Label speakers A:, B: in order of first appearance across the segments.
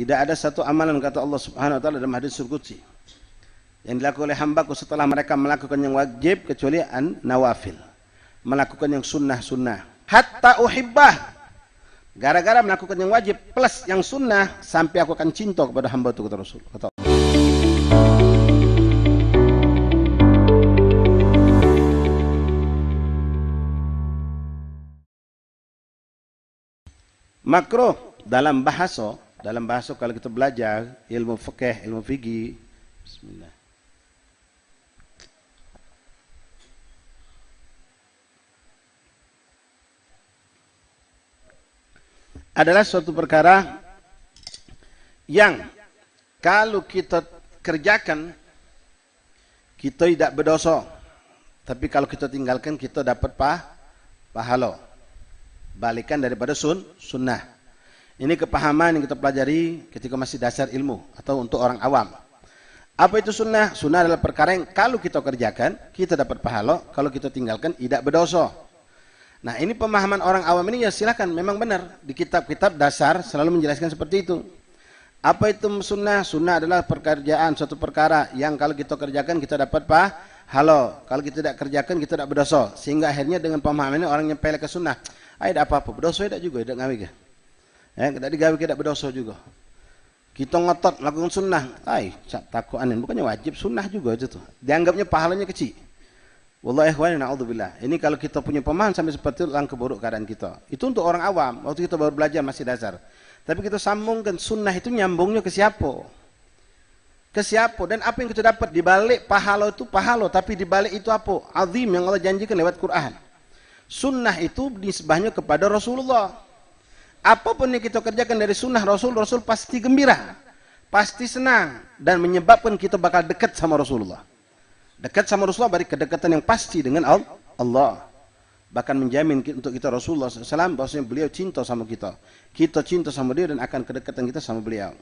A: Tidak ada satu amalan kata Allah Subhanahu wa taala dalam hadis surkutsi yang dilakukan oleh hambaku setelah mereka melakukan yang wajib kecuali an nawafil. Melakukan yang sunnah-sunnah. Hatta uhibbah. Gara-gara melakukan yang wajib plus yang sunnah sampai aku akan cinta kepada hamba itu kata Rasul. Kata makro dalam bahasa dalam bahasa kalau kita belajar ilmu fikih, ilmu fikih. Bismillah. Adalah suatu perkara yang kalau kita kerjakan kita tidak berdosa. Tapi kalau kita tinggalkan kita dapat pah, pahala. Balikan daripada sun, sunnah. Ini kepahaman yang kita pelajari ketika masih dasar ilmu atau untuk orang awam. Apa itu sunnah? Sunnah adalah perkara yang kalau kita kerjakan, kita dapat pahala. Kalau kita tinggalkan, tidak berdosa. Nah ini pemahaman orang awam ini ya silahkan. Memang benar. Di kitab-kitab dasar selalu menjelaskan seperti itu. Apa itu sunnah? Sunnah adalah pekerjaan, suatu perkara yang kalau kita kerjakan kita dapat pahala. Kalau kita tidak kerjakan kita tidak berdosa. Sehingga akhirnya dengan pemahaman ini orang nyempel ke sunnah. Ah, apa-apa. Berdosa tidak juga, tidak ngawi. Eh, tadi gawe tidak berdosa juga. Kita ngotot melakukan sunnah. Ay, cak aneh. Bukannya wajib, sunnah juga itu tuh. Dianggapnya pahalanya kecil. Wallahi ikhwan na'udzubillah. Ini kalau kita punya pemahaman sampai seperti itu langkah buruk keadaan kita. Itu untuk orang awam. Waktu kita baru belajar masih dasar. Tapi kita sambungkan sunnah itu nyambungnya ke siapa? Ke siapa? Dan apa yang kita dapat di balik pahala itu pahala. Tapi di balik itu apa? Azim yang Allah janjikan lewat Quran. Sunnah itu disebahnya kepada Rasulullah apapun yang kita kerjakan dari sunnah Rasul, Rasul pasti gembira, pasti senang dan menyebabkan kita bakal dekat sama Rasulullah. Dekat sama Rasulullah dari kedekatan yang pasti dengan Allah. Bahkan menjamin untuk kita Rasulullah SAW bahwasanya beliau cinta sama kita. Kita cinta sama dia dan akan kedekatan kita sama beliau.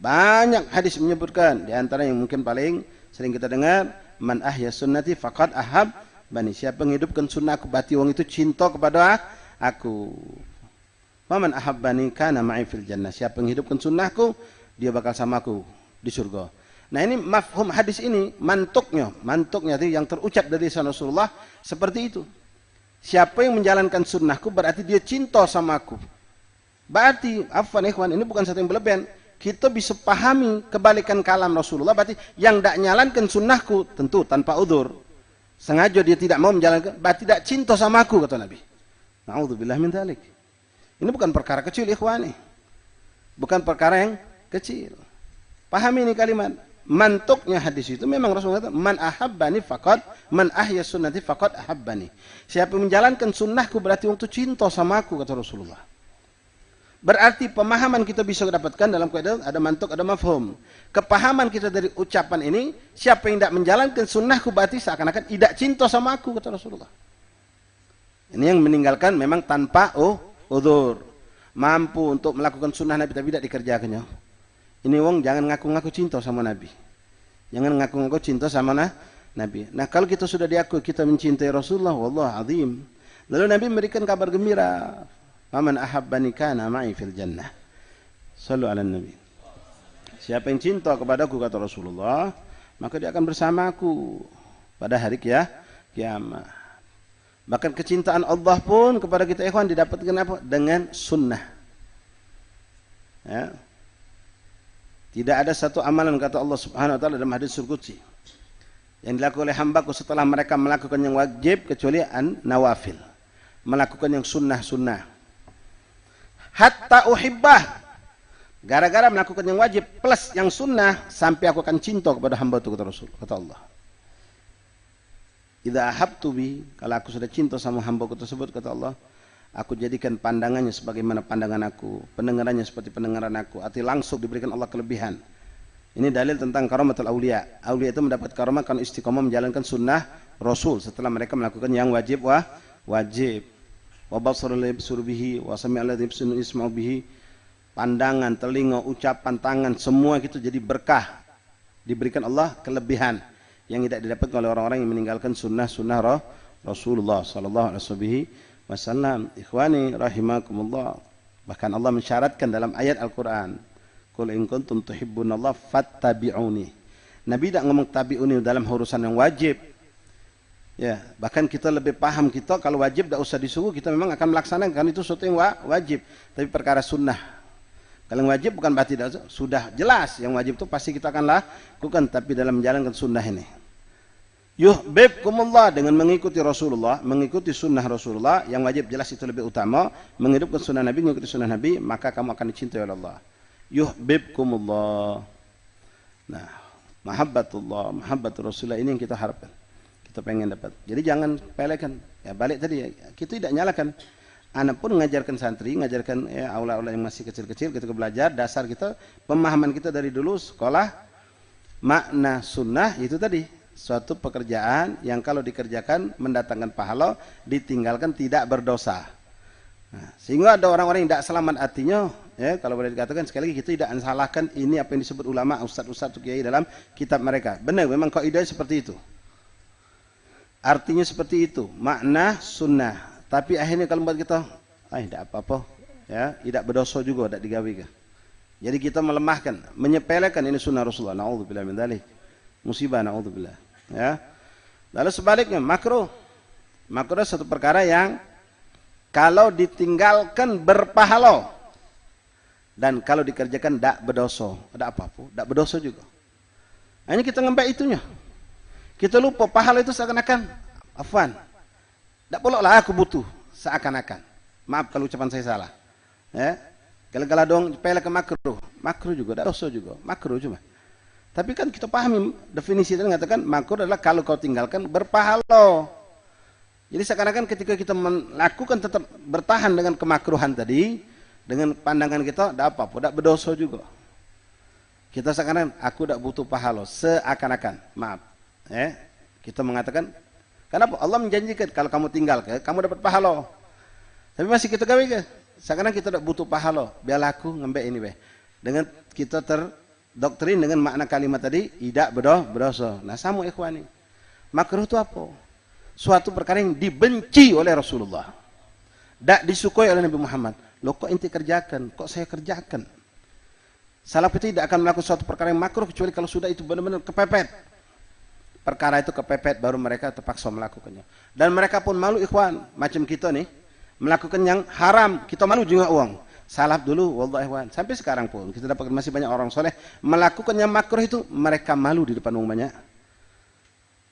A: Banyak hadis menyebutkan di antara yang mungkin paling sering kita dengar man ahya sunnati faqad ahab bani siapa menghidupkan sunnah berarti wong itu cinta kepada aku Waman ahabbani kana ma'i fil jannah. Siapa yang hidupkan sunnahku, dia bakal sama aku di surga. Nah ini mafhum hadis ini, mantuknya, mantuknya itu yang terucap dari Rasulullah seperti itu. Siapa yang menjalankan sunnahku berarti dia cinta sama aku. Berarti, afwan ikhwan, ini bukan satu yang berlebihan. Kita bisa pahami kebalikan kalam Rasulullah, berarti yang tidak nyalankan sunnahku, tentu tanpa udur. Sengaja dia tidak mau menjalankan, berarti tidak cinta sama aku, kata Nabi. Na'udzubillah min thalik. Ini bukan perkara kecil ikhwani. Bukan perkara yang kecil. Pahami ini kalimat. Mantuknya hadis itu memang Rasulullah kata, Man ahabbani fakat, man ahya sunnati fakat ahabbani. Siapa menjalankan sunnahku berarti untuk cinta sama aku, kata Rasulullah. Berarti pemahaman kita bisa dapatkan dalam keadaan ada mantuk, ada mafhum. Kepahaman kita dari ucapan ini, siapa yang tidak menjalankan sunnahku berarti seakan-akan tidak cinta sama aku, kata Rasulullah. Ini yang meninggalkan memang tanpa oh udur, mampu untuk melakukan sunnah Nabi tapi tidak dikerjakannya. Ini wong jangan ngaku-ngaku cinta sama Nabi. Jangan ngaku-ngaku cinta sama nah, Nabi. Nah kalau kita sudah diakui kita mencintai Rasulullah, wallah azim. Lalu Nabi memberikan kabar gembira. Paman ahabbani kana ma'i fil jannah. Sallu ala Nabi. Siapa yang cinta kepadaku kata Rasulullah, maka dia akan bersamaku pada hari kia kiamat. Bahkan kecintaan Allah pun kepada kita ikhwan didapatkan apa? Dengan sunnah. Ya. Tidak ada satu amalan kata Allah Subhanahu wa taala dalam hadis surqutsi yang dilakukan oleh hambaku setelah mereka melakukan yang wajib kecuali an nawafil. Melakukan yang sunnah-sunnah. Hatta uhibbah Gara-gara melakukan yang wajib plus yang sunnah sampai aku akan cinta kepada hamba itu kata Rasul, kata Allah. Idza ahabtu bi, kalau aku sudah cinta sama hambaku tersebut kata Allah, aku jadikan pandangannya sebagaimana pandangan aku, pendengarannya seperti pendengaran aku, arti langsung diberikan Allah kelebihan. Ini dalil tentang karamatul aulia. Aulia itu mendapat karamah karena istiqomah menjalankan sunnah Rasul setelah mereka melakukan yang wajib wah wajib. Wa basarul yabsuru bihi wa bihi. Pandangan, telinga, ucapan, tangan semua itu jadi berkah. Diberikan Allah kelebihan yang tidak didapatkan oleh orang-orang yang meninggalkan sunnah-sunnah roh Rasulullah sallallahu alaihi wasallam. Ikhwani rahimakumullah. Bahkan Allah mensyaratkan dalam ayat Al-Qur'an, "Qul in kuntum tuhibbunallaha fattabi'uni." Nabi tidak ngomong tabi'uni dalam urusan yang wajib. Ya, bahkan kita lebih paham kita kalau wajib tidak usah disuruh, kita memang akan melaksanakan itu sesuatu yang wajib. Tapi perkara sunnah, kalau yang wajib bukan berarti sudah jelas yang wajib itu pasti kita akan lakukan tapi dalam menjalankan sunnah ini yuhbibkumullah dengan mengikuti Rasulullah, mengikuti sunnah Rasulullah yang wajib jelas itu lebih utama, menghidupkan sunnah Nabi, mengikuti sunnah Nabi, maka kamu akan dicintai oleh Allah. Yuhbibkumullah. Nah, mahabbatullah, mahabbat Rasulullah ini yang kita harapkan. Kita pengen dapat. Jadi jangan pelekan. Ya balik tadi ya, kita tidak nyalakan. Anak pun mengajarkan santri, mengajarkan ya aula-aula yang masih kecil-kecil ketika belajar dasar kita, pemahaman kita dari dulu sekolah makna sunnah itu tadi suatu pekerjaan yang kalau dikerjakan mendatangkan pahala, ditinggalkan tidak berdosa. Nah, sehingga ada orang-orang yang tidak selamat hatinya, ya kalau boleh dikatakan sekali lagi kita tidak salahkan ini apa yang disebut ulama, ustadz-ustadz kiai dalam kitab mereka. Benar, memang ide seperti itu. Artinya seperti itu, makna sunnah. Tapi akhirnya kalau buat kita, ah tidak apa-apa, ya tidak berdosa juga, tidak digawe. Jadi kita melemahkan, menyepelekan ini sunnah Rasulullah. Nauzubillah min dalih. Musibah naudzubillah. Ya. Lalu sebaliknya makro, makro satu perkara yang kalau ditinggalkan berpahala dan kalau dikerjakan tidak berdosa. Ada apa pun, tidak berdosa juga. Hanya nah, kita ngembak itunya. Kita lupa pahala itu seakan-akan afwan. Tidak boleh lah aku butuh seakan-akan. Maaf kalau ucapan saya salah. Ya. Kalau-kalau dong pelak ke makro, makro juga, tidak dosa juga. makro cuma. Tapi kan kita pahami definisi dan mengatakan makruh adalah kalau kau tinggalkan berpahala. Jadi seakan-akan ketika kita melakukan tetap bertahan dengan kemakruhan tadi, dengan pandangan kita tidak apa-apa, tidak berdosa juga. Kita seakan-akan aku tidak butuh pahala, seakan-akan. Maaf. Ya, kita mengatakan kenapa Allah menjanjikan kalau kamu tinggal kamu dapat pahala. Tapi masih kita gawe ke? Seakan-akan kita tidak butuh pahala, biarlah aku ngembek ini Be. Dengan kita ter doktrin dengan makna kalimat tadi tidak bedoh berdosa. Nah sama ikhwani. Makruh itu apa? Suatu perkara yang dibenci oleh Rasulullah. Tidak disukai oleh Nabi Muhammad. Loh kok inti kerjakan? Kok saya kerjakan? Salaf itu tidak akan melakukan suatu perkara yang makruh kecuali kalau sudah itu benar-benar kepepet. Perkara itu kepepet baru mereka terpaksa melakukannya. Dan mereka pun malu ikhwan. Macam kita nih. Melakukan yang haram. Kita malu juga uang Salaf dulu, wallahi Sampai sekarang pun kita dapatkan masih banyak orang soleh melakukannya makruh itu mereka malu di depan uang banyak.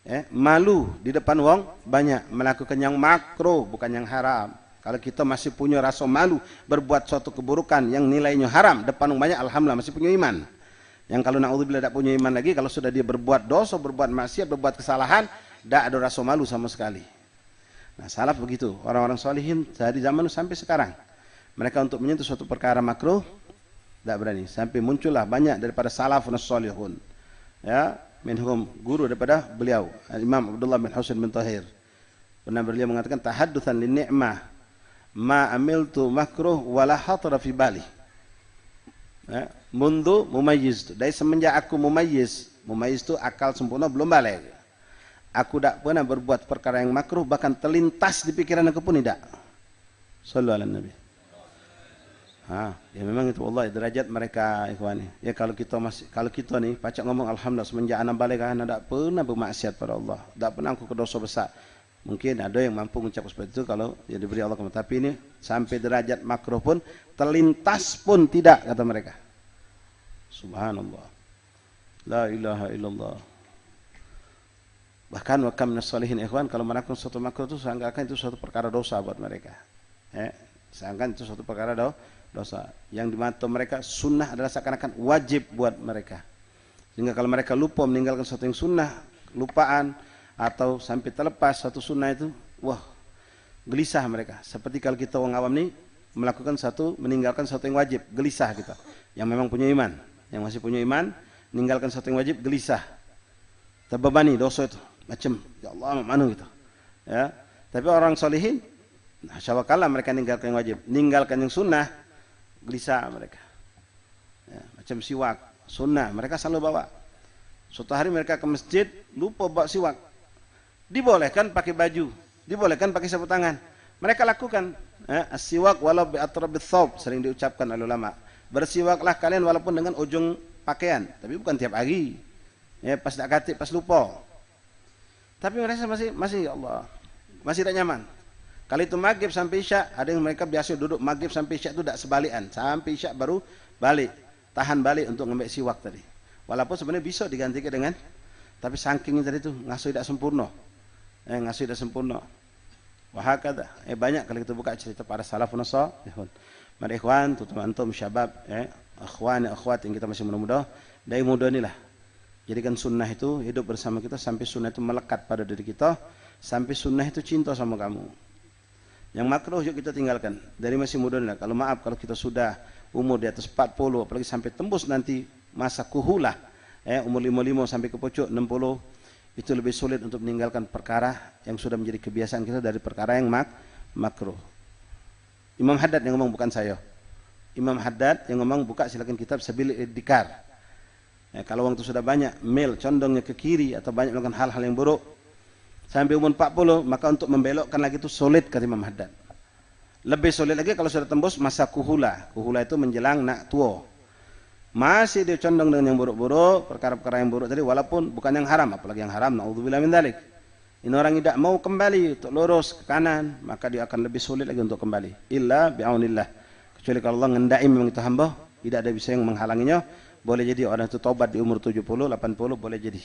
A: Ya, malu di depan uang banyak melakukan yang makro bukan yang haram. Kalau kita masih punya rasa malu berbuat suatu keburukan yang nilainya haram depan uang banyak alhamdulillah masih punya iman. Yang kalau naudzubillah tidak punya iman lagi kalau sudah dia berbuat dosa, berbuat maksiat, berbuat kesalahan, tidak ada rasa malu sama sekali. Nah, salaf begitu. Orang-orang solihin dari zaman sampai sekarang mereka untuk menyentuh suatu perkara makruh tidak berani sampai muncullah banyak daripada salafun salihun ya minhum guru daripada beliau Imam Abdullah bin Husain bin Tahir pernah beliau mengatakan tahaddusan lin ni'mah ma amiltu makruh wala hatara fi bali ya mundu mumayyiz dari semenjak aku mumayyiz mumayyiz itu akal sempurna belum balik aku tidak pernah berbuat perkara yang makruh bahkan terlintas di pikiran aku pun tidak sallallahu alaihi nabi Ah, ya memang itu Allah derajat mereka ikhwan Ya kalau kita masih kalau kita ni pacak ngomong alhamdulillah semenjak anak balik kan tak pernah bermaksiat pada Allah, tak pernah aku dosa besar. Mungkin ada yang mampu mengucap seperti itu kalau ya diberi Allah tapi ini sampai derajat makruh pun terlintas pun tidak kata mereka. Subhanallah. La ilaha illallah. Bahkan wakam nasolihin ikhwan kalau melakukan suatu makruh itu seakan itu suatu perkara dosa buat mereka. Eh, seakan itu suatu perkara dosa dosa. Yang di mata mereka sunnah adalah seakan-akan wajib buat mereka. Sehingga kalau mereka lupa meninggalkan sesuatu yang sunnah, lupaan, atau sampai terlepas satu sunnah itu, wah gelisah mereka. Seperti kalau kita orang awam ini melakukan satu, meninggalkan satu yang wajib, gelisah kita. Yang memang punya iman, yang masih punya iman, meninggalkan satu yang wajib, gelisah. Terbebani dosa itu, macam ya Allah mana gitu. Ya. Tapi orang solihin, nah, kalah mereka meninggalkan yang wajib, meninggalkan yang sunnah, gelisah mereka. Ya, macam siwak, sunnah mereka selalu bawa. Suatu hari mereka ke masjid lupa bawa siwak. Dibolehkan pakai baju, dibolehkan pakai sapu tangan. Mereka lakukan ya, siwak walau bi thawb sering diucapkan oleh ulama. Bersiwaklah kalian walaupun dengan ujung pakaian, tapi bukan tiap hari. Ya, pas tak katik, pas lupa. Tapi mereka masih masih ya Allah, masih tak nyaman. Kalau itu maghrib sampai isya, ada yang mereka biasa duduk maghrib sampai isya itu tidak sebalian. Sampai isya baru balik. Tahan balik untuk ngemek siwak tadi. Walaupun sebenarnya bisa digantikan dengan. Tapi saking tadi itu ngasuh tidak sempurna. Eh, ngasuh tidak sempurna. kata, Eh, banyak kalau kita buka cerita para salafun asal. Mari ikhwan, tutup antum, syabab, eh, akhwan, akhwat yang kita masih muda-muda. Dari muda inilah. Jadikan sunnah itu hidup bersama kita sampai sunnah itu melekat pada diri kita. Sampai sunnah itu cinta sama kamu. Yang makruh yuk kita tinggalkan dari masih muda lah. Kalau maaf kalau kita sudah umur di atas 40 apalagi sampai tembus nanti masa kuhulah ya eh, umur 55 sampai ke pucuk 60 itu lebih sulit untuk meninggalkan perkara yang sudah menjadi kebiasaan kita dari perkara yang mak makruh. Imam Haddad yang ngomong bukan saya. Imam Haddad yang ngomong buka silakan kitab Sabil Dikar. Ya, eh, kalau waktu sudah banyak mail condongnya ke kiri atau banyak melakukan hal-hal yang buruk sampai umur 40 maka untuk membelokkan lagi itu sulit kata Imam Haddad lebih sulit lagi kalau sudah tembus masa kuhula kuhula itu menjelang nak tua masih dia condong dengan yang buruk-buruk perkara-perkara yang buruk tadi walaupun bukan yang haram apalagi yang haram naudzubillah min dzalik ini orang tidak mau kembali untuk lurus ke kanan, maka dia akan lebih sulit lagi untuk kembali. Illa bi'aunillah. Kecuali kalau Allah ngendai memang itu hamba, tidak ada bisa yang menghalanginya. Boleh jadi orang itu taubat di umur 70, 80, boleh jadi.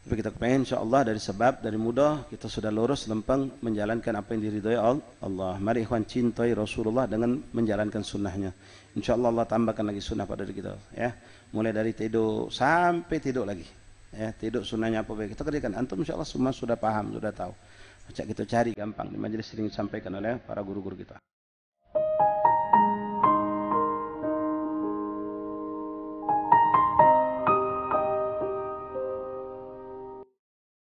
A: Tapi kita kepingin, insya Allah dari sebab, dari mudah kita sudah lurus, lempeng menjalankan apa yang diridhoi Allah. Mari ikhwan cintai Rasulullah dengan menjalankan sunnahnya. Insya Allah Allah tambahkan lagi sunnah pada diri kita. Ya. Mulai dari tidur sampai tidur lagi. Ya, tidur sunnahnya apa baik kita kerjakan. Antum insya Allah semua sudah paham, sudah tahu. Macam kita cari gampang. Di majlis sering disampaikan oleh para guru-guru kita.